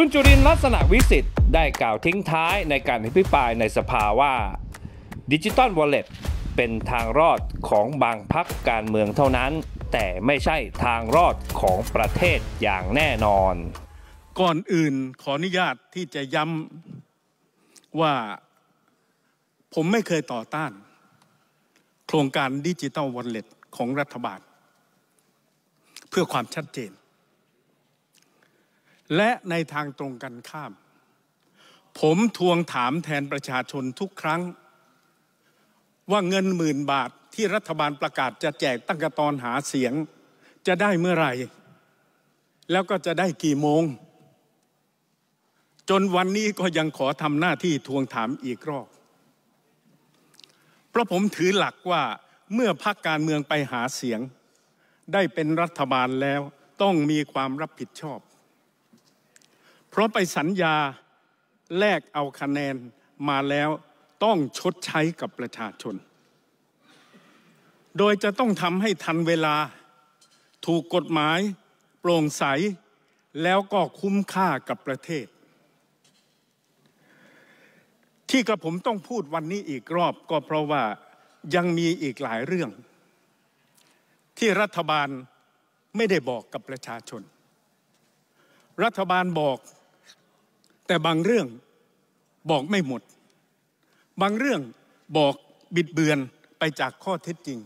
คุณจุรินลักษณะวิสิทธิ์ ได้กล่าวทิ้งท้ายในการอภิปรายในสภาว่าดิจิตอลวอลเล็ตเป็นทางรอดของบางพักการเมืองเท่านั้น แต่ไม่ใช่ทางรอดของประเทศอย่างแน่นอน ก่อนอื่นขออนุญาตที่จะย้ำว่าผมไม่เคยต่อต้าน โครงการดิจิตอลวอลเล็ตของรัฐบาลเพื่อความชัดเจนและในทางตรงกันข้าม ผมทวงถามแทนประชาชนทุกครั้ง ว่าเงินหมื่นบาทที่รัฐบาลประกาศจะแจกตั้งแต่ตอนหาเสียงจะได้เมื่อไหร่ แล้วก็จะได้กี่โมง จนวันนี้ก็ยังขอทำหน้าที่ทวงถามอีกรอบเพราะผมถือหลักว่าเมื่อพักการเมืองไปหาเสียง ได้เป็นรัฐบาลแล้วต้องมีความรับผิดชอบพราะไปสัญญาแลกเอาคะแนนมาแล้วต้องชดใช้กับประชาชน โดยจะต้องทำให้ทันเวลาถูกกฎหมาย โปร่งใส แล้วก็คุ้มค่ากับประเทศ ที่กระผมต้องพูดวันนี้อีกรอบก็เพราะว่ายังมีอีกหลายเรื่อง ที่รัฐบาลไม่ได้บอกกับประชาชน รัฐบาลบอกแต่บางเรื่องบอกไม่หมด บางเรื่องบอกบิดเบือนไปจากข้อเท็จจริง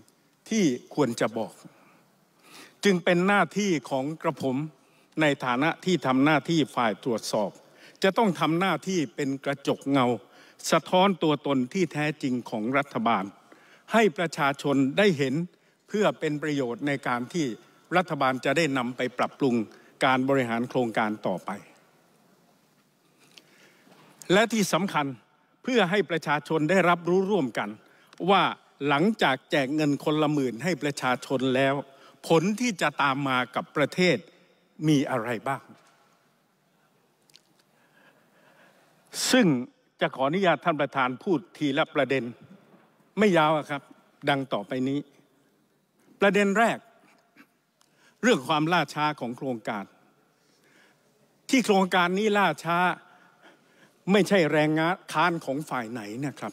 ที่ควรจะบอก จึงเป็นหน้าที่ของกระผมในฐานะที่ทำหน้าที่ฝ่ายตรวจสอบ จะต้องทำหน้าที่เป็นกระจกเงา สะท้อนตัวตนที่แท้จริงของรัฐบาล ให้ประชาชนได้เห็นเพื่อเป็นประโยชน์ในการที่รัฐบาลจะได้นำไปปรับปรุงการบริหารโครงการต่อไปและที่สำคัญเพื่อให้ประชาชนได้รับรู้ร่วมกัน ว่าหลังจากแจกเงินคนละหมื่นให้ประชาชนแล้ว ผลที่จะตามมากับประเทศมีอะไรบ้าง ซึ่งจะขออนุญาตท่านประธานพูดทีละประเด็น ไม่ยาวครับ ดังต่อไปนี้ ประเด็นแรก เรื่องความล่าช้าของโครงการ ที่โครงการนี้ล่าช้าไม่ใช่แรงงานค้านของฝ่ายไหนนะครับ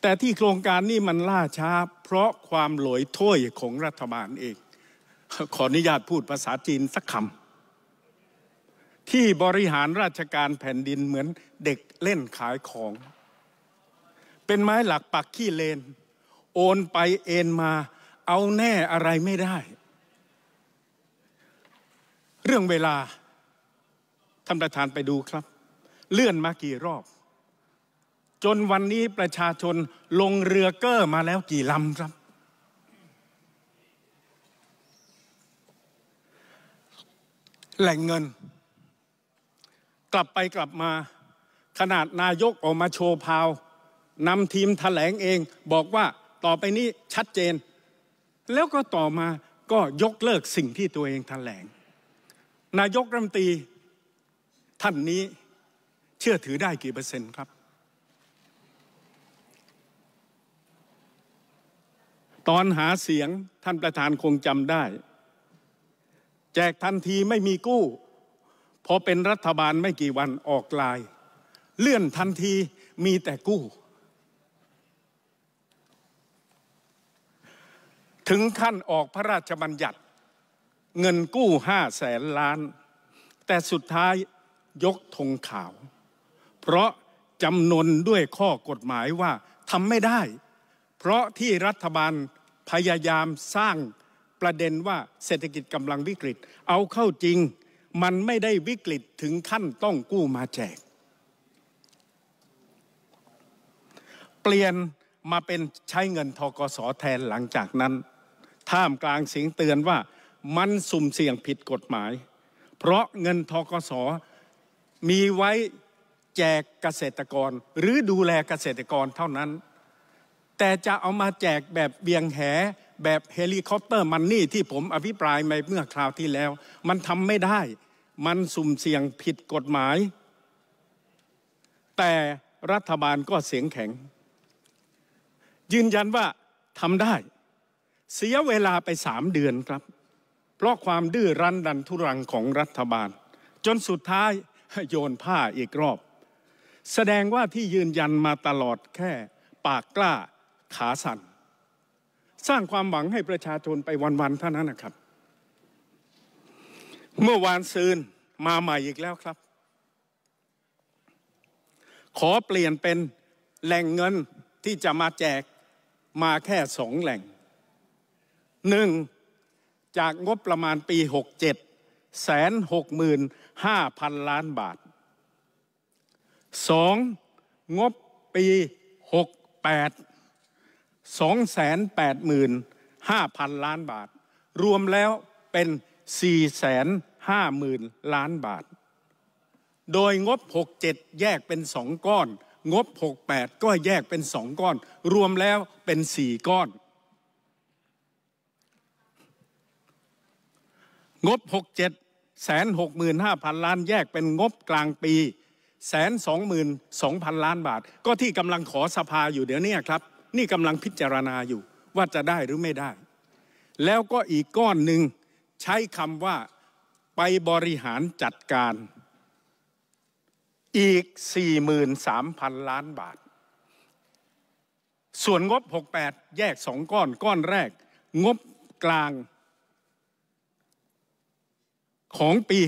แต่ที่โครงการนี้มันล่าช้าเพราะความหลอยถ้วยของรัฐบาลเอง ขออนุญาตพูดภาษาจีนสักคำที่บริหารราชการแผ่นดินเหมือนเด็กเล่นขายของ เป็นไม้หลักปักขี้เลน โอนไปเอ็นมา เอาแน่อะไรไม่ได้ เรื่องเวลาท่านประธานไปดูครับ เลื่อนมากี่รอบ จนวันนี้ประชาชนลงเรือเกอร์มาแล้วกี่ลำครับ แหล่งเงิน กลับไปกลับมา ขนาดนายกออกมาโชว์พาวนำทีมถแถลงเอง บอกว่าต่อไปนี้ชัดเจน แล้วก็ต่อมาก็ยกเลิกสิ่งที่ตัวเองถแถลง นายกรัฐมนตรีท่านนี้เชื่อถือได้กี่เปอร์เซ็นต์ครับ ตอนหาเสียงท่านประธานคงจำได้ แจกทันทีไม่มีกู้พอเป็นรัฐบาลไม่กี่วันออกลาย เลื่อนทันทีมีแต่กู้ ถึงขั้นออกพระราชบัญญัติเงินกู้ห้าแสนล้าน แต่สุดท้ายยกธงขาว เพราะจำนวนด้วยข้อกฎหมายว่าทำไม่ได้ เพราะที่รัฐบาลพยายามสร้างประเด็นว่าเศรษฐกิจกำลังวิกฤต เอาเข้าจริง มันไม่ได้วิกฤตถึงขั้นต้องกู้มาแจก เปลี่ยนมาเป็นใช้เงินทกสแทนหลังจากนั้นท่ามกลางเสียงเตือนว่ามันสุ่มเสี่ยงผิดกฎหมาย เพราะเงินทกสมีไว้แจกเกษตรกรหรือดูแลเกษตรกรเท่านั้น แต่จะเอามาแจกแบบเบียงแหแบบเฮลิคอปเตอร์ มันนี่ที่ผมอภิปรายไปเมื่อคราวที่แล้ว มันทำไม่ได้ มันสุ่มเสี่ยงผิดกฎหมาย แต่รัฐบาลก็เสียงแข็ง ยืนยันว่าทำได้ เสียเวลาไปสามเดือนครับ เพราะความดื้อรั้นดันทุรังของรัฐบาล จนสุดท้ายโยนผ้าอีกรอบ แสดงว่าที่ยืนยันมาตลอดแค่ปากกล้าขาสัน่นสร้างความหวังให้ประชาชนไปวันๆเท่านั้นนะครับ เมื่อวานซืนมาใหม่อีกแล้วครับ ขอเปลี่ยนเป็นแหล่งเงินที่จะมาแจกมาแค่สองแหล่ง หนึ่ง จากงบประมาณปี 67แสนหกหมื่น5,000ล้านบาท 2. งบปี68 285,000ล้านบาทรวมแล้วเป็น450,000ล้านบาท โดยงบ67แยกเป็นสองก้อนงบ68ก็แยกเป็นสองก้อน รวมแล้วเป็นสี่ก้อน งบ67แสนหกหมื่นห้าพันล้าน แยกเป็นงบกลางปีแสนสองหมื่นสองพันล้านบาท ก็ที่กำลังขอสภาอยู่เดี๋ยวนี้ครับนี่กำลังพิจารณาอยู่ว่าจะได้หรือไม่ได้ แล้วก็อีกก้อนหนึ่งใช้คำว่าไปบริหารจัดการอีก43,000ล้านบาท ส่วนงบ 68 แยกสองก้อน ก้อนแรก งบกลางของปี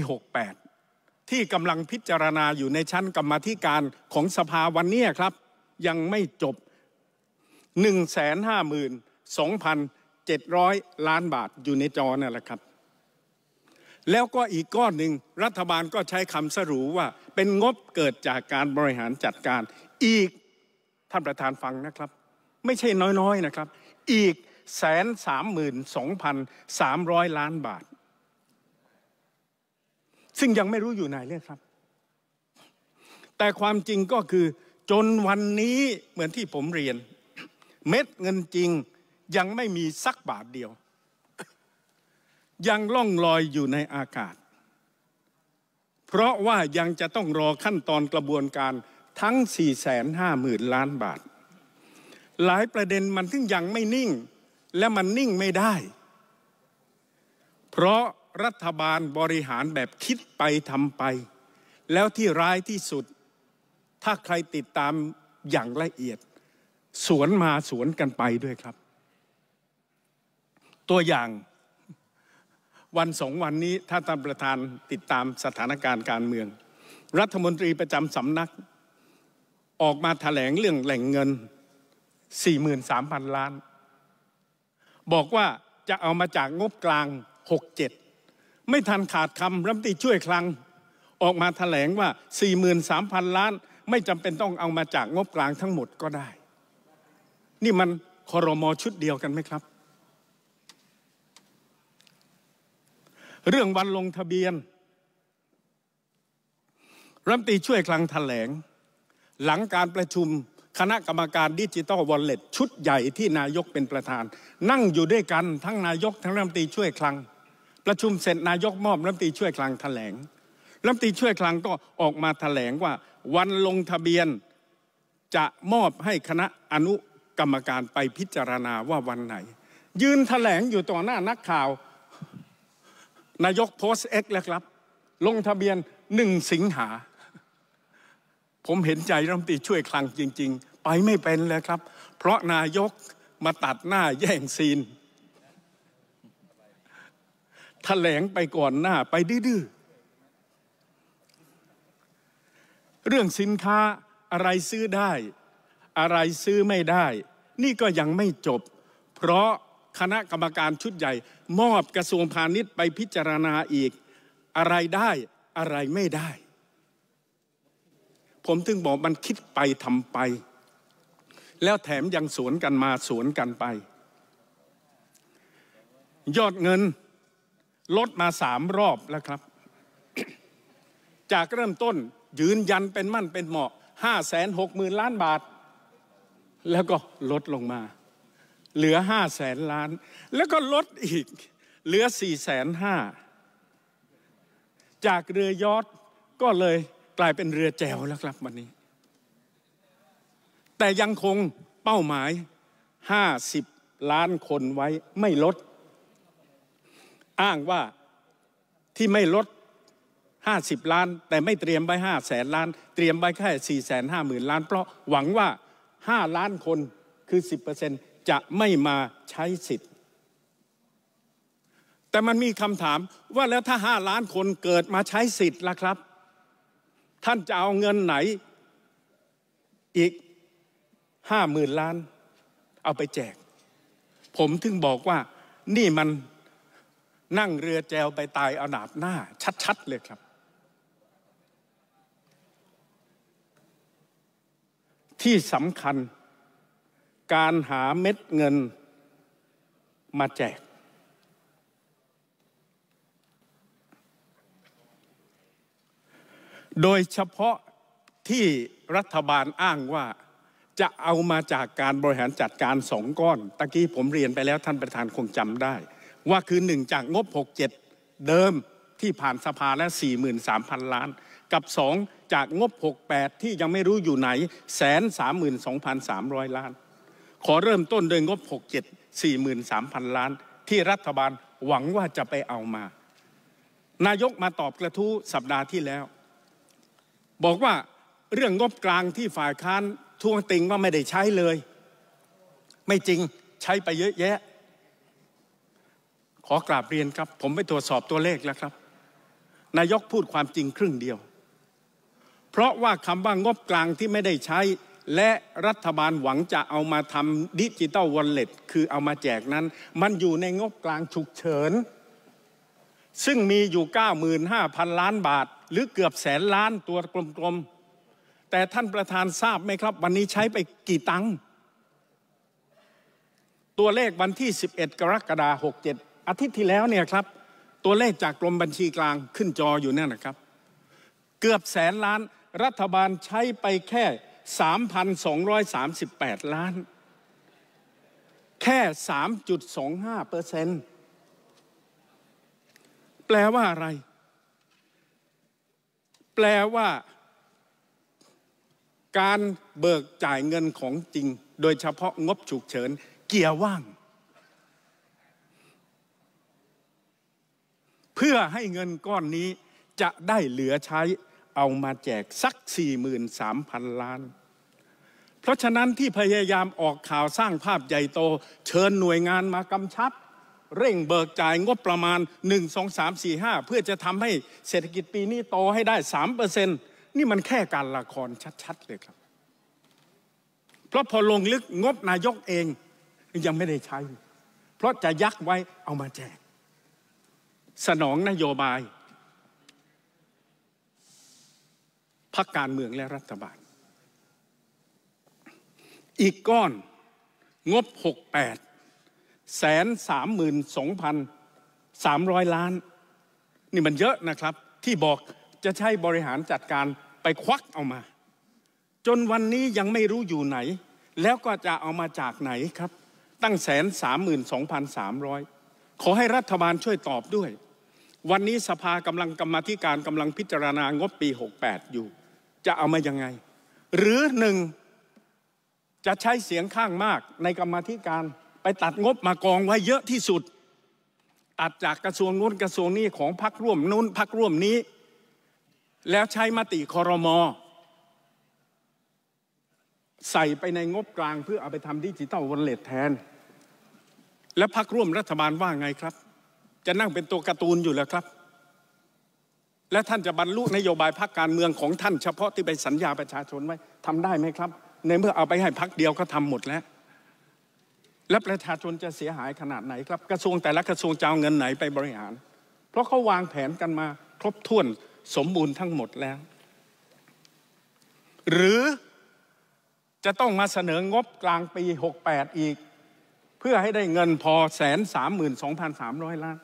68 ที่กำลังพิจารณาอยู่ในชั้นกรรมธิการของสภาวันนี้ครับ ยังไม่จบ 152,700 ล้านบาทอยู่ในจอนั่นแหละครับ แล้วก็อีกก้อนหนึ่งรัฐบาลก็ใช้คำสรุว่าเป็นงบเกิดจากการบริหารจัดการ อีกท่านประธานฟังนะครับ ไม่ใช่น้อยๆนนะครับ อีกแสนสามหมื่นสองพันสามร้อยล้านบาทซึ่งยังไม่รู้อยู่ไหนเลยครับ แต่ความจริงก็คือ จนวันนี้เหมือนที่ผมเรียน เม็ดเงินจริงยังไม่มีสักบาทเดียว ยังล่องลอยอยู่ในอากาศ เพราะว่ายังจะต้องรอขั้นตอนกระบวนการทั้ง450,000ล้านบาท หลายประเด็นมันถึงยังไม่นิ่ง และมันนิ่งไม่ได้ เพราะรัฐบาลบริหารแบบคิดไปทำไป แล้วที่ร้ายที่สุด ถ้าใครติดตามอย่างละเอียด สวนมาสวนกันไปด้วยครับ ตัวอย่างวันสองวันนี้ถ้าท่านประธานติดตามสถานการณ์การเมือง รัฐมนตรีประจำสำนัก ออกมาถแถลงเรื่องแหล่งเงิน 43,000 ล้าน บอกว่าจะเอามาจากงบกลาง 67ไม่ทันขาดคำรัฐมนตรีช่วยคลังออกมาถแถลงว่า43,000ล้าน ไม่จำเป็นต้องเอามาจากงบกลางทั้งหมดก็ได้ นี่มันคอรมอชุดเดียวกันไหมครับ เรื่องวันลงทะเบียนรัฐมนตรีช่วยคลังถแถลง หลังการประชุมคณะกรรมการดิจิตอลวอลเล็ตชุดใหญ่ที่นายกเป็นประธาน นั่งอยู่ด้วยกันทั้งนายกทั้งรัฐมนตรีช่วยคลังประชุมเสร็จนายกมอบรัฐตีช่วยคลังแถลงรัฐตีช่วยคลังก็ออกมาแถลงว่า วันลงทะเบียนจะมอบให้คณะอนุกรรมการไปพิจารณาว่าวันไหน ยืนแถลงอยู่ต่อหน้านักข่าว นายกโพสเอ็กแล้วครับ ลงทะเบียนหนึ่งสิงหา ผมเห็นใจรัฐมนตรีช่วยคลังจริงๆ ไปไม่เป็นเลยครับ เพราะนายกมาตัดหน้าแย่งซีนแถลงไปก่อนหน้าไปดื้อ เรื่องสินค้าอะไรซื้อได้ อะไรซื้อไม่ได้ นี่ก็ยังไม่จบ เพราะคณะกรรมการชุดใหญ่ มอบกระทรวงพาณิชย์ไปพิจารณาอีก อะไรได้อะไรไม่ได้ ผมถึงบอกมันคิดไปทำไป แล้วแถมยังสวนกันมา สวนกันไป ยอดเงินลดมาสามรอบแล้วครับ จากเริ่มต้นยืนยันเป็นมั่นเป็นเหมาะห้าแสนหกหมื่นล้านบาท แล้วก็ลดลงมาเหลือห้าแสนล้าน แล้วก็ลดอีกเหลือสี่แสนห้าจากเรือยอดก็เลยกลายเป็นเรือแจวแล้วครับวันนี้ แต่ยังคงเป้าหมายห้าสิบล้านคนไว้ไม่ลดอ้างว่าที่ไม่ลด50ล้าน แต่ไม่เตรียมไว้5แสนล้าน เตรียมไว้แค่4แสนห้าหมื่นล้าน เพราะหวังว่า5ล้านคนคือ 10%จะไม่มาใช้สิทธิ์แต่มันมีคำถามว่าแล้วถ้า 5 ล้านคนเกิดมาใช้สิทธิ์ล่ะครับ ท่านจะเอาเงินไหนอีกห้าหมื่นล้านเอาไปแจก ผมถึงบอกว่านี่มันนั่งเรือแจวไปตายเอาหนาบหน้า ชัด ๆ เลยครับ ที่สำคัญการหาเม็ดเงินมาแจก โดยเฉพาะที่รัฐบาลอ้างว่าจะเอามาจากการบริหารจัดการสองก้อนตะกี้ผมเรียนไปแล้ว ท่านประธานคงจำได้ว่าคือหนึ่งจากงบ 67 เดิมที่ผ่านสภาและ43,000 ล้าน กับ2จากงบ 68ที่ยังไม่รู้อยู่ไหนแสนสามหมื่นสองพันสามร้อยล้าน ขอเริ่มต้นโดยงบ 67 43,000 ล้าน ที่รัฐบาลหวังว่าจะไปเอามา นายกมาตอบกระทู้สัปดาห์ที่แล้ว บอกว่าเรื่องงบกลางที่ฝ่ายค้านทวงติงว่าไม่ได้ใช้เลย ไม่จริงใช้ไปเยอะแยะขอกราบเรียนครับ ผมไปตรวจสอบตัวเลขแล้วครับนายกพูดความจริงครึ่งเดียว เพราะว่าคำว่างบกลางที่ไม่ได้ใช้ และรัฐบาลหวังจะเอามาทำดิจิตอลวอลเล็ตคือเอามาแจกนั้น มันอยู่ในงบกลางฉุกเฉิน ซึ่งมีอยู่ 95,000 ล้านบาท หรือเกือบแสนล้านตัวกลมๆแต่ท่านประธานทราบไหมครับ วันนี้ใช้ไปกี่ตังค์ตัวเลขวันที่ 11 กรกฎาคม67อาทิตย์ที่แล้วเนี่ยครับ ตัวเลขจากกรมบัญชีกลางขึ้นจออยู่เนี่ยนะครับ เกือบแสนล้านรัฐบาลใช้ไปแค่ 3,238 ล้าน แค่ 3.25เปอร์เซ็นต์แปลว่าอะไร แปลว่าการเบิกจ่ายเงินของจริง โดยเฉพาะงบฉุกเฉินเกียร์ว่างพื่อให้เงินก้อนนี้จะได้เหลือใช้เอามาแจกสัก43,000ล้าน เพราะฉะนั้นที่พยายามออกข่าวสร้างภาพใหญ่โตเชิญหน่วยงานมากำชับเร่งเบิกจ่ายงบประมาณ 1 2 3 4 5 เพื่อจะทำให้เศรษฐกิจปีนี้โตให้ได้3%นี่มันแค่การละครชัดๆเลยครับ เพราะพอลงลึกงบนายกเองยังไม่ได้ใช้ เพราะจะยักไว้เอามาแจกสนองนโยบายพักการเมืองและรัฐบาล อีกก้อน งบ 68แสนสามหมื่นสองพันสามร้อยล้าน นี่มันเยอะนะครับที่บอกจะใช้บริหารจัดการไปควักเอามา จนวันนี้ยังไม่รู้อยู่ไหน แล้วก็จะเอามาจากไหนครับ ตั้งแสนสามหมื่นสองพันสามร้อยขอให้รัฐบาลช่วยตอบด้วยวันนี้สภากำลังกรรมธิการกำลังพิจารณางบปี 68 อยู่ จะเอามายังไง หรือหนึ่งจะใช้เสียงข้างมากในกรรมธิการไปตัดงบมากองไว้เยอะที่สุดตัดจากกระทรวงนู้นกระทรวงนี้ของพักร่วมนู้นพักร่วมนี้ แล้วใช้มติคอรมอใส่ไปในงบกลางเพื่อเอาไปทำดิจิตอลวอลเล็ตแทน และพักร่วมรัฐบาลว่าไงครับจะนั่งเป็นตัวการ์ตูนอยู่แล้วครับ และท่านจะบรรลุนโยบายพรรคการเมืองของท่านเฉพาะที่ไปสัญญาประชาชนไว้ทำได้ไหมครับ ในเมื่อเอาไปให้พรรคเดียวก็ทำหมดแล้ว และประชาชนจะเสียหายขนาดไหนครับกระทรวงแต่ละกระทรวงจะเอาเงินไหนไปบริหาร เพราะเขาวางแผนกันมาครบถ้วนสมบูรณ์ทั้งหมดแล้ว หรือจะต้องมาเสนองบกลางปี68 อีก เพื่อให้ได้เงินพอแสนสามหมื่นสองพันสามร้อยล้าน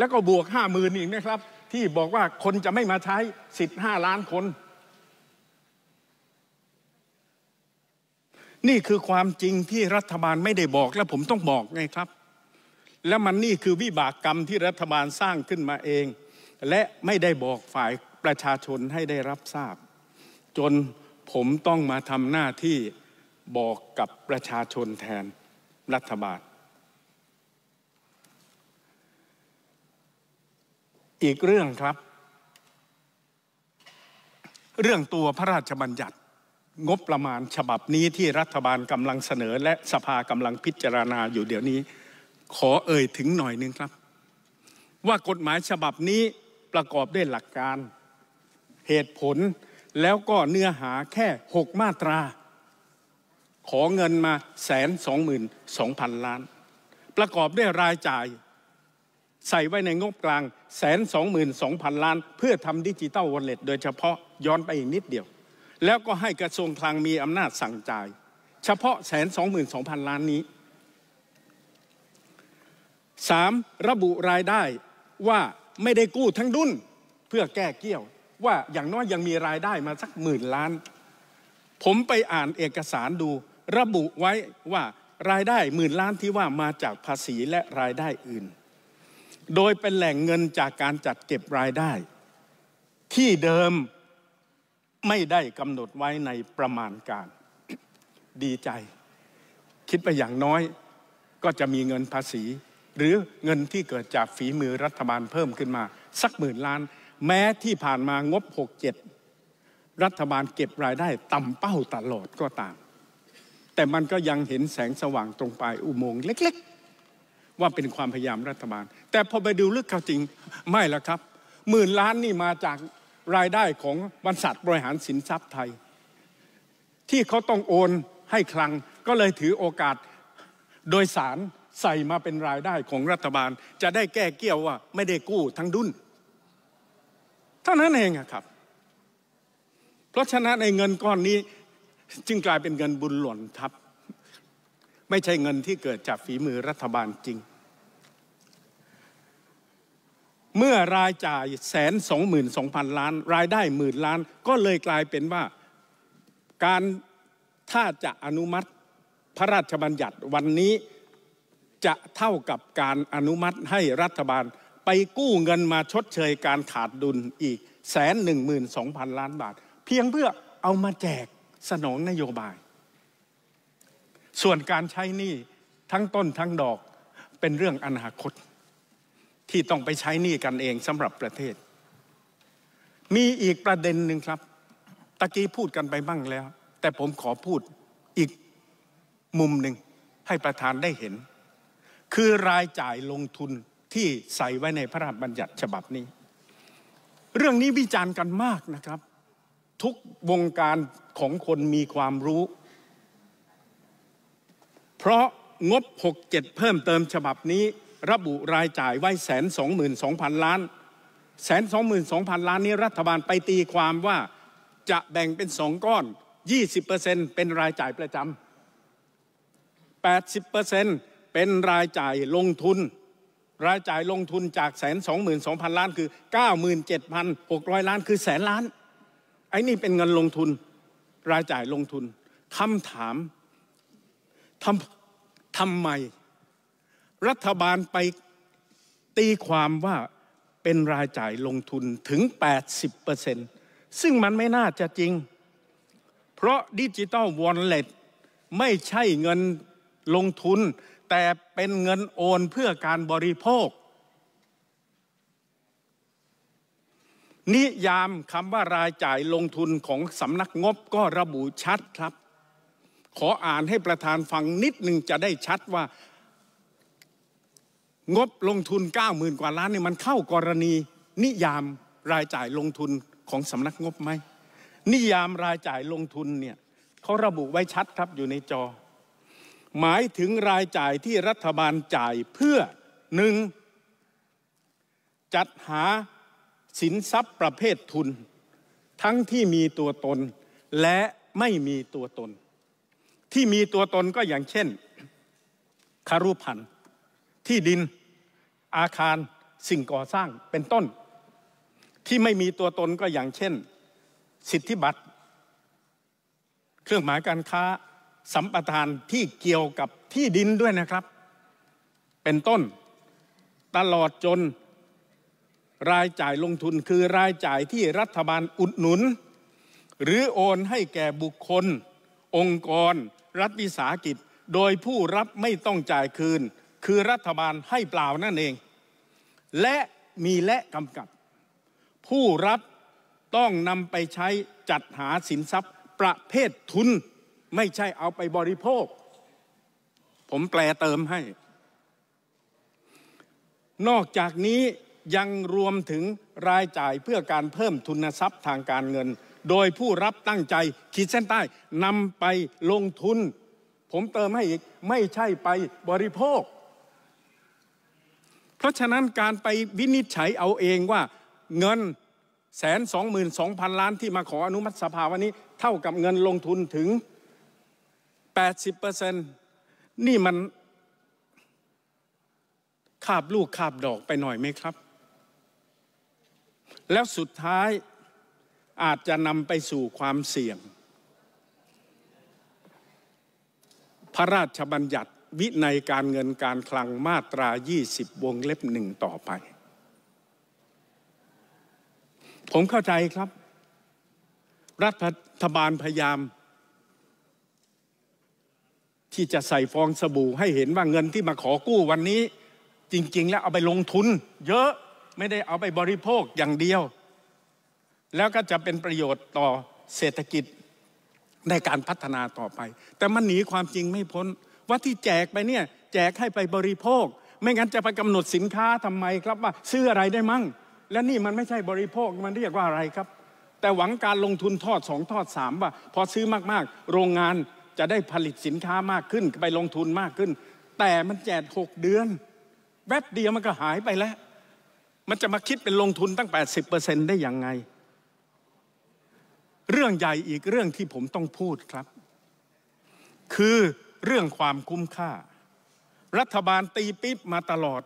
แล้วก็บวกห้าหมื่นอีกนะครับ ที่บอกว่าคนจะไม่มาใช้สิทธิ์ห้าล้านคน นี่คือความจริงที่รัฐบาลไม่ได้บอกและผมต้องบอกไงครับ และมันนี่คือวิบากกรรมที่รัฐบาลสร้างขึ้นมาเอง และไม่ได้บอกฝ่ายประชาชนให้ได้รับทราบ จนผมต้องมาทำหน้าที่บอกกับประชาชนแทนรัฐบาลอีกเรื่องครับ เรื่องตัวพระราชบัญญัติ งบประมาณฉบับนี้ที่รัฐบาลกำลังเสนอ และสภากำลังพิจารณาอยู่เดี๋ยวนี้ ขอเอ่ยถึงหน่อยนึงครับ ว่ากฎหมายฉบับนี้ประกอบด้วยหลักการเหตุผลแล้วก็เนื้อหาแค่หกมาตรา ขอเงินมาแสนสองหมื่นสองพันล้าน ประกอบด้วยรายจ่ายใส่ไว้ในงบกลางแสนสองหมื่นสองพันล้าน เพื่อทำดิจิตอลวอลเล็ตโดยเฉพาะย้อนไปอีกนิดเดียว แล้วก็ให้กระทรวงคลังมีอำนาจสั่งจ่าย เฉพาะแสนสองหมื่นสองพันล้านนี้สามระบุรายได้ว่าไม่ได้กู้ทั้งดุนเพื่อแก้เกี้ยวว่าอย่างน้อยยังมีรายได้มาสักหมื่นล้าน ผมไปอ่านเอกสารดู ระบุไว้ว่ารายได้หมื่นล้านที่ว่ามาจากภาษีและรายได้อื่นโดยเป็นแหล่งเงินจากการจัดเก็บรายได้ ที่เดิมไม่ได้กำหนดไว้ในประมาณการ ดีใจ คิดไปอย่างน้อยก็จะมีเงินภาษีหรือเงินที่เกิดจากฝีมือรัฐบาลเพิ่มขึ้นมา สักหมื่นล้าน แม้ที่ผ่านมางบ 67 รัฐบาลเก็บรายได้ ต่ำเป้าตลอดก็ตาม แต่มันก็ยังเห็นแสงสว่างตรงปลายอุโมงค์เล็กๆว่าเป็นความพยายามรัฐบาล แต่พอไปดูลึกเข้าจริงไม่ละครับหมื่นล้านนี่มาจากรายได้ของบรรษัทบริหารสินทรัพย์ไทย ที่เขาต้องโอนให้คลังก็เลยถือโอกาส โดยสารใส่มาเป็นรายได้ของรัฐบาล จะได้แก้เกี้ยวว่าไม่ได้กู้ทั้งดุนเท่านั้นเองครับ เพราะฉะนั้นในเงินก้อนนี้จึงกลายเป็นเงินบุญหล่นทับ ไม่ใช่เงินที่เกิดจากฝีมือรัฐบาลจริงเมื่อรายจ่ายแสนสองหมื่นสองพันล้านรายได้หมื่นล้านก็เลยกลายเป็นว่าการถ้าจะอนุมัติพระราชบัญญัติวันนี้จะเท่ากับการอนุมัติให้รัฐบาลไปกู้เงินมาชดเชยการขาดดุลอีกแสนหนึ่งหมื่นสองพันล้านบาท เพียงเพื่อเอามาแจกสนองนโยบาย ส่วนการใช้หนี้ทั้งต้นทั้งดอกเป็นเรื่องอนาคตที่ต้องไปใช้หนี้กันเองสำหรับประเทศ มีอีกประเด็นหนึ่งครับ ตะกี้พูดกันไปบ้างแล้ว แต่ผมขอพูดอีกมุมหนึ่งให้ประธานได้เห็น คือรายจ่ายลงทุนที่ใส่ไว้ในพระราชบัญญัติฉบับนี้ เรื่องนี้วิจารณ์กันมากนะครับ ทุกวงการของคนมีความรู้ เพราะงบ67เพิ่มเติมฉบับนี้ระบุรายจ่ายไว้แสนสองหมื่นสองพันล้านแสนสองหมื่นสองพันล้านนี้ รัฐบาลไปตีความว่าจะแบ่งเป็นสองก้อนยี่สิบเปอร์เซ็นเป็นรายจ่ายประจำแปดสิบเปอร์เซ็นเป็นรายจ่ายลงทุน รายจ่ายลงทุนจากแสนสองหมื่นสองพันล้าน คือเก้าหมื่นเจ็ดพันหกร้อยล้านคือแสนล้านไอ้นี่เป็นเงินลงทุนรายจ่ายลงทุนคำถามทำทำไมรัฐบาลไปตีความว่าเป็นรายจ่ายลงทุนถึง 80%ซึ่งมันไม่น่าจะจริง เพราะดิจิตอลวอลเล็ตไม่ใช่เงินลงทุน แต่เป็นเงินโอนเพื่อการบริโภค นิยามคำว่ารายจ่ายลงทุนของสำนักงบก็ระบุชัดครับ ขออ่านให้ประธานฟังนิดหนึ่งจะได้ชัดว่างบลงทุน 90,000กว่าล้านเนี่ยมันเข้ากรณีนิยามรายจ่ายลงทุนของสำนักงบไหมนิยามรายจ่ายลงทุนเนี่ยเขาระบุไว้ชัดครับอยู่ในจอ หมายถึงรายจ่ายที่รัฐบาลจ่ายเพื่อหนึ่ง จัดหาสินทรัพย์ประเภททุน ทั้งที่มีตัวตนและไม่มีตัวตน ที่มีตัวตนก็อย่างเช่นคารุพันธ์ที่ดินอาคารสิ่งก่อสร้างเป็นต้นที่ไม่มีตัวตนก็อย่างเช่น สิทธิบัตร เครื่องหมายการค้าสัมปทานที่เกี่ยวกับที่ดินด้วยนะครับ เป็นต้น ตลอดจนรายจ่ายลงทุนคือรายจ่ายที่รัฐบาลอุดหนุน หรือโอนให้แก่บุคคล องค์กร รัฐวิสาหกิจ โดยผู้รับไม่ต้องจ่ายคืนคือรัฐบาลให้เปล่านั่นเอง และมีและกำกับ ผู้รับต้องนำไปใช้จัดหาสินทรัพย์ประเภททุน ไม่ใช่เอาไปบริโภค ผมแปลเติมให้ นอกจากนี้ยังรวมถึงรายจ่ายเพื่อการเพิ่มทุนทรัพย์ทางการเงิน โดยผู้รับตั้งใจขีดเส้นใต้นำไปลงทุน ผมเติมให้อีก ไม่ใช่ไปบริโภคเพราะฉะนั้นการไปวินิจฉัยเอาเองว่าเงินแสนสองหมื่นสองพันล้านที่มาขออนุมัติสภาวันนี้เท่ากับเงินลงทุนถึง 80%นี่มันคาบลูกคาบดอกไปหน่อยไหมครับ แล้วสุดท้ายอาจจะนำไปสู่ความเสี่ยง พระราชบัญญัติวินัยการเงินการคลังมาตรา 20 วงเล็บหนึ่งต่อไป ผมเข้าใจครับ รัฐบาลพยายาม ที่จะใส่ฟองสบู่ให้เห็นว่าเงินที่มาขอกู้วันนี้จริงๆแล้วเอาไปลงทุนเยอะไม่ได้เอาไปบริโภคอย่างเดียว แล้วก็จะเป็นประโยชน์ต่อเศรษฐกิจในการพัฒนาต่อไป แต่มันหนีความจริงไม่พ้นว่าที่แจกไปเนี่ยแจกให้ไปบริโภค ไม่งั้นจะไปกำหนดสินค้าทำไมครับว่าซื้ออะไรได้มั่งและนี่มันไม่ใช่บริโภคมันเรียกว่าอะไรครับ แต่หวังการลงทุนทอดสองทอดสามว่าพอซื้อมาก ๆ โรงงานจะได้ผลิตสินค้ามากขึ้นไปลงทุนมากขึ้น แต่มันแจกหกเดือน แวบเดียวมันก็หายไปแล้ว มันจะมาคิดเป็นลงทุนตั้ง80%ได้อย่างไง เรื่องใหญ่อีกเรื่องที่ผมต้องพูดครับ คือเรื่องความคุ้มค่า รัฐบาลตีปิ๊บมาตลอด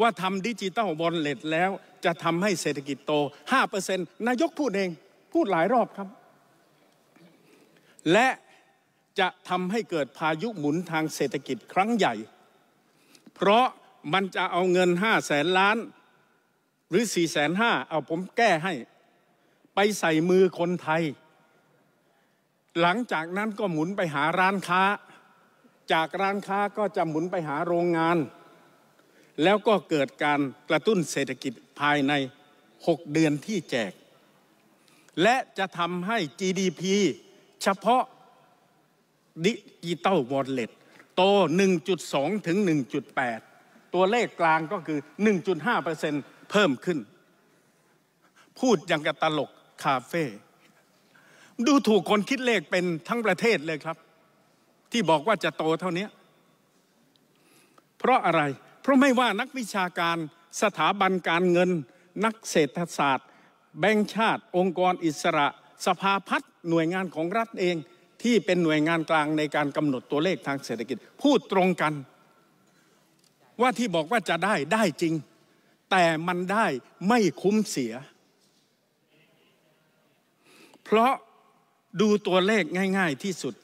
ว่าทำดิจิตอลบอลเล็ตแล้ว จะทำให้เศรษฐกิจโต5%นายกพูดเองพูดหลายรอบครับ และจะทำให้เกิดพายุหมุนทางเศรษฐกิจครั้งใหญ่ เพราะมันจะเอาเงิน5แสนล้านหรือ4แสนห้าเอาผมแก้ให้ ไปใส่มือคนไทย หลังจากนั้นก็หมุนไปหาร้านค้าจากร้านค้าก็จะหมุนไปหาโรงงาน แล้วก็เกิดการกระตุ้นเศรษฐกิจภายใน 6 เดือนที่แจก และจะทำให้ GDP เฉพาะดิจิตอลวอลเล็ตโต1.2ถึง1.8ตัวเลขกลางก็คือ1.5%เปอร์์เเซ็นตพิ่มขึ้น พูดอย่างกับตลกคาเฟ่ดูถูกคนคิดเลขเป็นทั้งประเทศเลยครับที่บอกว่าจะโตเท่านี้เพราะอะไรเพราะไม่ว่านักวิชาการสถาบันการเงิน นักเศรษฐศาสตร์ แบงค์ชาติองค์กรอิสระสภาพัฒน์หน่วยงานของรัฐเองที่เป็นหน่วยงานกลางในการกำหนดตัวเลขทางเศรษฐกิจ พูดตรงกัน ว่าที่บอกว่าจะได้ได้จริง แต่มันได้ไม่คุ้มเสีย เพราะดูตัวเลขง่าย ๆ ที่สุด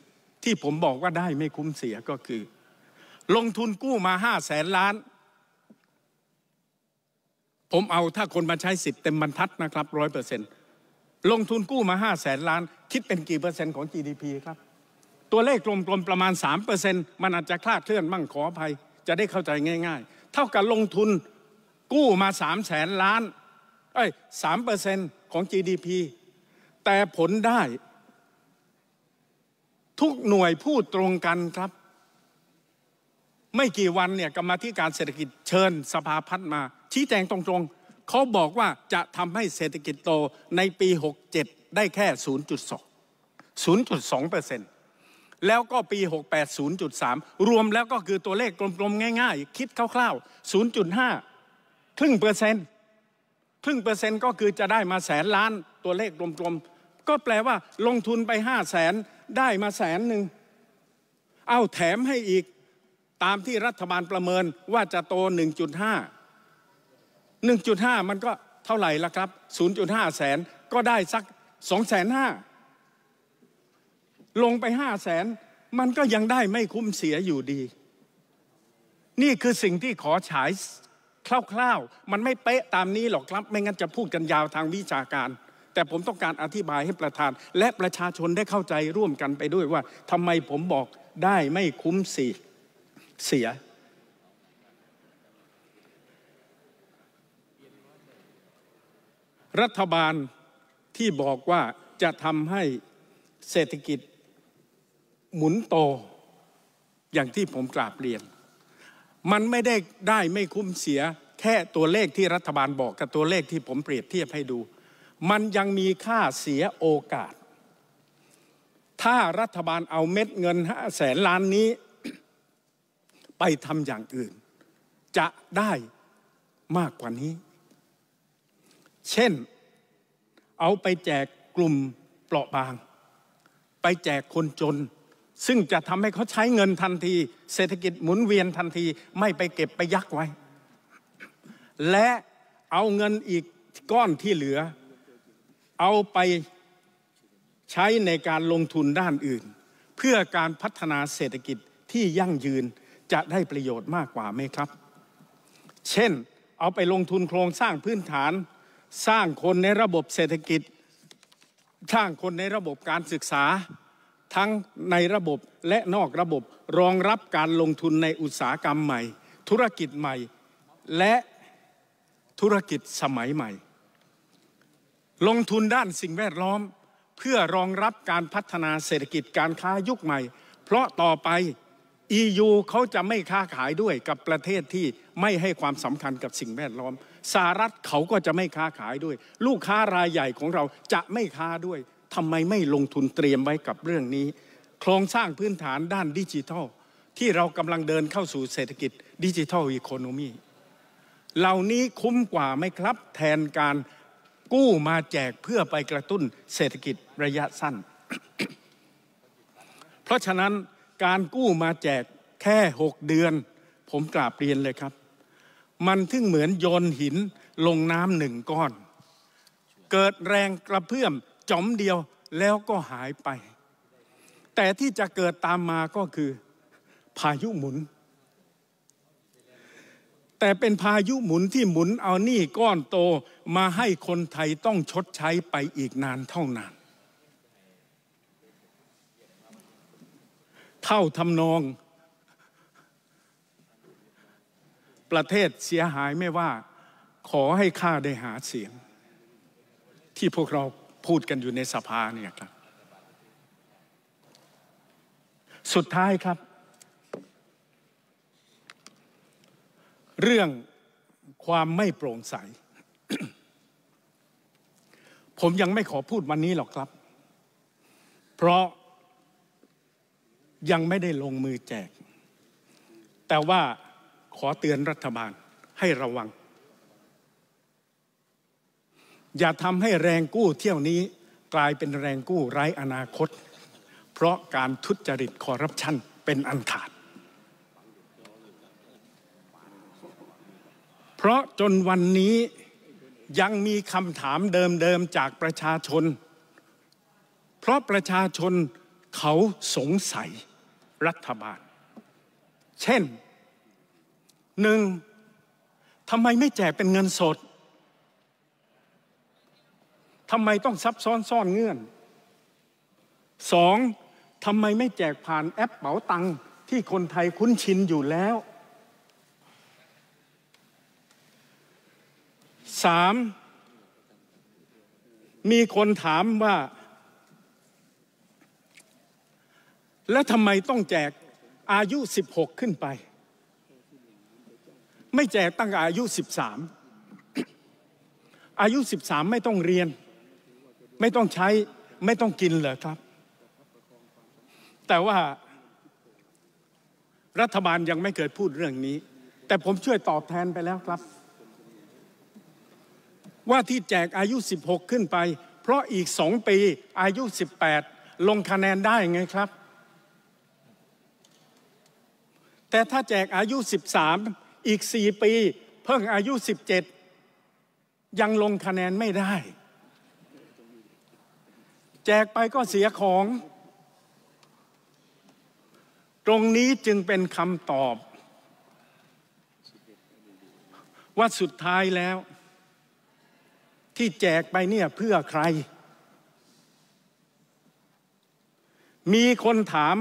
ที่ผมบอกว่าได้ไม่คุ้มเสียก็คือ ลงทุนกู้มาห้าแสนล้าน ผมเอาถ้าคนมาใช้สิทธิ์เต็มบรรทัดนะครับร้อยเปอร์เซ็นต์ลงทุนกู้มาห้าแสนล้าน คิดเป็นกี่เปอร์เซ็นต์ของ GDP ครับ ตัวเลขกลมๆประมาณสามเปอร์เซ็นต์มันอาจจะคลาดเคลื่อนมั่งขออภัย จะได้เข้าใจง่าย ๆ เท่ากับลงทุนกู้มาสามแสนล้านเอ้ยสามเปอร์เซ็นต์ของ GDP แต่ผลได้ทุกหน่วยพูดตรงกันครับ ไม่กี่วันเนี่ยกรรมธิการเศรษฐกิจเชิญสภาพัฒน์มา ชี้แจงตรงๆเขาบอกว่าจะทำให้เศรษฐกิจโตในปี 67 ได้แค่ 0.2 0.2เปอร์เซ็นต์แล้วก็ปี 68 0.3 รวมแล้วก็คือตัวเลขกลมๆง่ายๆ คิดคร่าวๆ 0.5ครึ่งเปอร์เซ็นต์ครึ่งเปอร์เซ็นต์ก็คือจะได้มาแสนล้านตัวเลขกลมๆก็แปลว่าลงทุนไป 5 0 0แสนได้มาแสนหนึ่ง เอาแถมให้อีกตามที่รัฐบาลประเมินว่าจะโต 1.5 1.5 มันก็เท่าไหร่ละครับ 0.5 แสนก็ได้สัก2แสนห้าลงไป5แสนมันก็ยังได้ไม่คุ้มเสียอยู่ดี นี่คือสิ่งที่ขอฉายคร่าวๆ มันไม่เป๊ะตามนี้หรอกครับ ไม่งั้นจะพูดกันยาวทางวิชาการแต่ผมต้องการอธิบายให้ประธานและประชาชนได้เข้าใจร่วมกันไปด้วยว่าทำไมผมบอกได้ไม่คุ้มสีเสีย รัฐบาลที่บอกว่าจะทำให้เศรษฐกิจหมุนโต อย่างที่ผมกราบเรียน มันไม่ได้ได้ไม่คุ้มเสีย แค่ตัวเลขที่รัฐบาลบอกกับตัวเลขที่ผมเปรียบเทียบให้ดูมันยังมีค่าเสียโอกาส ถ้ารัฐบาลเอาเม็ดเงินห้าแสนล้านนี้ ไปทำอย่างอื่น จะได้มากกว่านี้ เช่นเอาไปแจกกลุ่มเปราะบาง ไปแจกคนจน ซึ่งจะทำให้เขาใช้เงินทันที เศรษฐกิจหมุนเวียนทันที ไม่ไปเก็บไปยักไว้ และเอาเงินอีกก้อนที่เหลือเอาไปใช้ในการลงทุนด้านอื่น เพื่อการพัฒนาเศรษฐกิจที่ยั่งยืนจะได้ประโยชน์มากกว่าไหมครับ เช่นเอาไปลงทุนโครงสร้างพื้นฐานสร้างคนในระบบเศรษฐกิจ สร้างคนในระบบการศึกษา ทั้งในระบบและนอกระบบรองรับการลงทุนในอุตสาหกรรมใหม่ ธุรกิจใหม่และธุรกิจสมัยใหม่ลงทุนด้านสิ่งแวดล้อม เพื่อรองรับการพัฒนาเศรษฐกิจการค้ายุคใหม่ เพราะต่อไป EU เขาจะไม่ค้าขายด้วยกับประเทศที่ไม่ให้ความสำคัญกับสิ่งแวดล้อมสหรัฐเขาก็จะไม่ค้าขายด้วย ลูกค้ารายใหญ่ของเราจะไม่ค้าด้วยทำไมไม่ลงทุนเตรียมไว้กับเรื่องนี้โครงสร้างพื้นฐานด้านดิจิทัล ที่เรากำลังเดินเข้าสู่เศรษฐกิจดิจิทัลอีโคโนมีเหล่านี้คุ้มกว่าไหมครับ แทนการกู้มาแจกเพื่อไปกระตุ้นเศรษฐกิจระยะสั้น เพราะฉะนั้นการกู้มาแจกแค่หกเดือน ผมกราบเรียนเลยครับ มันทึ่งเหมือนโยนหินลงน้ำหนึ่งก้อน เกิดแรงกระเพื่อมจอมเดียวแล้วก็หายไป แต่ที่จะเกิดตามมาก็คือพายุหมุนแต่เป็นพายุหมุนที่หมุนเอาหนี้ก้อนโตมาให้คนไทยต้องชดใช้ไปอีกนานเท่านาน เท่าทำนองประเทศเสียหายไม่ว่า ขอให้ข้าได้หาเสียง ที่พวกเราพูดกันอยู่ในสภาเนี่ยครับ สุดท้ายครับเรื่องความไม่โปร่งใส ผมยังไม่ขอพูดวันนี้หรอกครับ เพราะยังไม่ได้ลงมือแจก แต่ว่าขอเตือนรัฐบาลให้ระวัง อย่าทำให้แรงกู้เที่ยวนี้ กลายเป็นแรงกู้ไร้อนาคต เพราะการทุจริตคอร์รัปชันเป็นอันขาดเพราะจนวันนี้ยังมีคำถามเดิมๆ จากประชาชน เพราะประชาชนเขาสงสัยรัฐบาล เช่น หนึ่งทำไมไม่แจกเป็นเงินสดทำไมต้องซับซ้อนซ่อนเงื่อนสองทำไมไม่แจกผ่านแอปเป๋าตังที่คนไทยคุ้นชินอยู่แล้วสามมีคนถามว่า แล้วทำไมต้องแจกอายุสิบหกขึ้นไป ไม่แจกตั้งอายุสสิบามอายุสสิบามไม่ต้องเรียน ไม่ต้องใช้ไม่ต้องกินเหรอครับ แต่ว่า รัฐบาลยังไม่เกิดพูดเรื่องนี้ แต่ผมช่วยตอบแทนไปแล้วครับว่าที่แจกอายุ 16 ขึ้นไป เพราะอีกสองปีอายุ 18 ลงคะแนนได้ไงครับ แต่ถ้าแจกอายุ 13 อีก 4 ปี เพิ่งอายุ 17 ยังลงคะแนนไม่ได้ แจกไปก็เสียของ ตรงนี้จึงเป็นคำตอบ ว่าสุดท้ายแล้วที่แจกไปเนี่ยเพื่อใคร มีคนถาม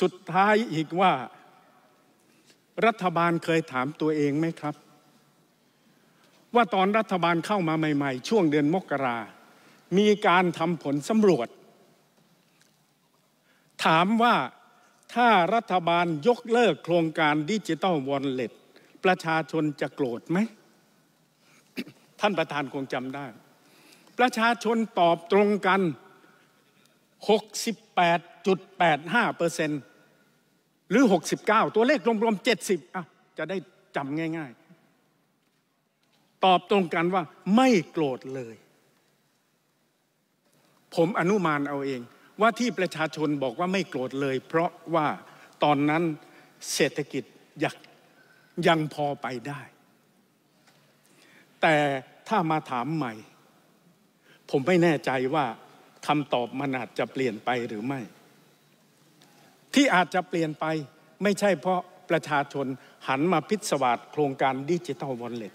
สุดท้ายอีกว่า รัฐบาลเคยถามตัวเองไหมครับ ว่าตอนรัฐบาลเข้ามาใหม่ๆ ช่วงเดือนมกรา มีการทำผลสำรวจ ถามว่าถ้ารัฐบาลยกเลิกโครงการดิจิตอลวอลเล็ตประชาชนจะโกรธไหมท่านประธานคงจำได้ ประชาชนตอบตรงกัน 68.85เซหรือ 69 ตัวเลขรวมๆ 70อ่ะจะได้จำง่ายๆ ตอบตรงกันว่าไม่โกรธเลย ผมอนุมานเอาเอง ว่าที่ประชาชนบอกว่าไม่โกรธเลยเพราะว่าตอนนั้นเศรษฐกิจ ยังยังพอไปได้แต่ถ้ามาถามใหม่ ผมไม่แน่ใจว่าคำตอบมันอาจจะเปลี่ยนไปหรือไม่ ที่อาจจะเปลี่ยนไป ไม่ใช่เพราะประชาชนหันมาพิศวาสโครงการดิจิทัลวอลเล็ต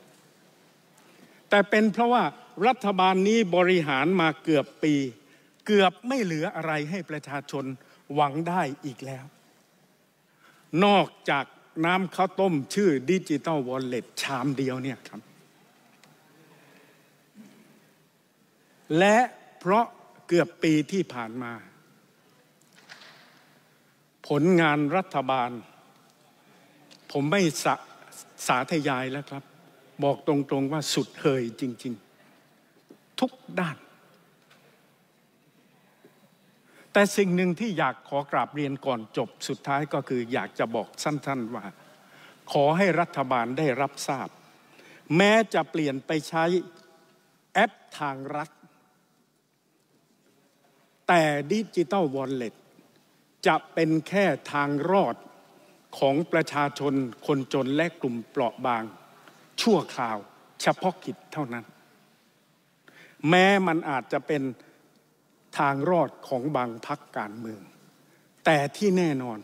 แต่เป็นเพราะว่ารัฐบาลนี้บริหารมาเกือบปี เกือบไม่เหลืออะไรให้ประชาชนหวังได้อีกแล้ว นอกจากน้ำข้าวต้มชื่อดิจิทัลวอลเล็ตชามเดียวเนี่ยครับและเพราะเกือบปีที่ผ่านมา ผลงานรัฐบาล ผมไม่สสาธยายแล้วครับ บอกตรงๆว่าสุดเหยจริงๆ ทุกด้าน แต่สิ่งหนึ่งที่อยากขอกราบเรียนก่อนจบสุดท้ายก็คืออยากจะบอกสั้น ๆว่า ขอให้รัฐบาลได้รับทราบ แม้จะเปลี่ยนไปใช้แอปทางรัฐแต่ดิจิตอลวอลเล็ตจะเป็นแค่ทางรอดของประชาชนคนจนและกลุ่มเปราะบางชั่วคราวเฉพาะกิจเท่านั้น แม้มันอาจจะเป็นทางรอดของบางพักการเมือง แต่ที่แน่นอน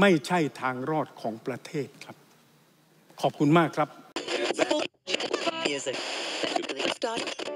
ไม่ใช่ทางรอดของประเทศครับ ขอบคุณมากครับ